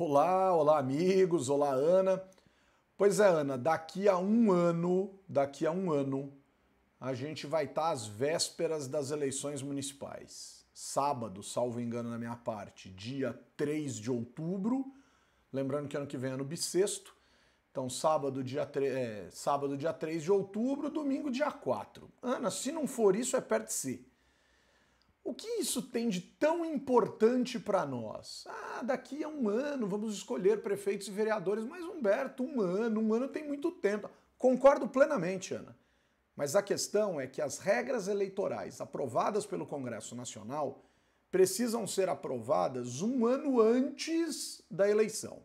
Olá, olá amigos, olá Ana. Pois é, Ana, daqui a um ano, daqui a um ano, a gente vai estar tá às vésperas das eleições municipais. Sábado, salvo engano na minha parte, dia 3 de outubro. Lembrando que ano que vem é no bissexto. Então, sábado dia, é, sábado, dia 3 de outubro, domingo, dia 4. Ana, se não for isso, é perto de si. O que isso tem de tão importante para nós? Ah, daqui a um ano vamos escolher prefeitos e vereadores, mas Humberto, um ano, um ano tem muito tempo. Concordo plenamente, Ana. Mas a questão é que as regras eleitorais aprovadas pelo Congresso Nacional precisam ser aprovadas um ano antes da eleição.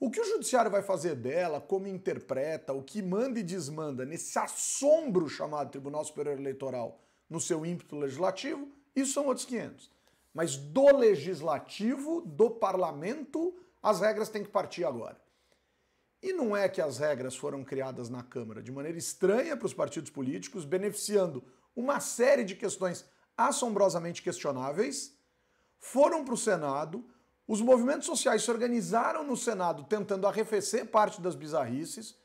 O que o judiciário vai fazer dela, como interpreta, o que manda e desmanda nesse assombro chamado Tribunal Superior Eleitoral no seu ímpeto legislativo, isso são outros 500. Mas do legislativo, do parlamento, as regras têm que partir agora. E não é que as regras foram criadas na Câmara de maneira estranha para os partidos políticos, beneficiando uma série de questões assombrosamente questionáveis, foram para o Senado, os movimentos sociais se organizaram no Senado tentando arrefecer parte das bizarrices,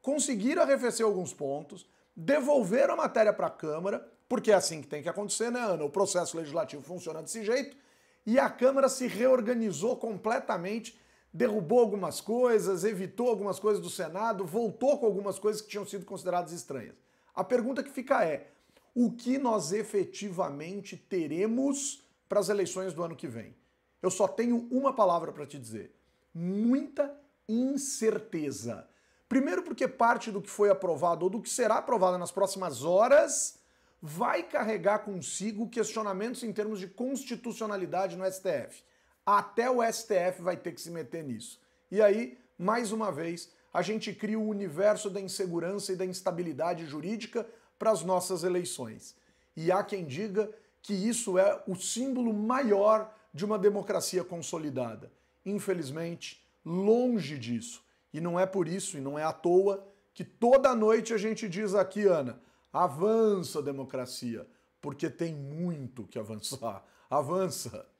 conseguiram arrefecer alguns pontos, devolveram a matéria para a Câmara, porque é assim que tem que acontecer, né, Ana? O processo legislativo funciona desse jeito e a Câmara se reorganizou completamente, derrubou algumas coisas, evitou algumas coisas do Senado, voltou com algumas coisas que tinham sido consideradas estranhas. A pergunta que fica é: o que nós efetivamente teremos para as eleições do ano que vem? Eu só tenho uma palavra para te dizer: muita incerteza. Primeiro, porque parte do que foi aprovado ou do que será aprovado nas próximas horas vai carregar consigo questionamentos em termos de constitucionalidade no STF. Até o STF vai ter que se meter nisso. E aí, mais uma vez, a gente cria o universo da insegurança e da instabilidade jurídica para as nossas eleições. E há quem diga que isso é o símbolo maior de uma democracia consolidada. Infelizmente, longe disso. E não é por isso, e não é à toa, que toda noite a gente diz aqui, Ana, Avança a democracia, porque tem muito que avançar. Avança!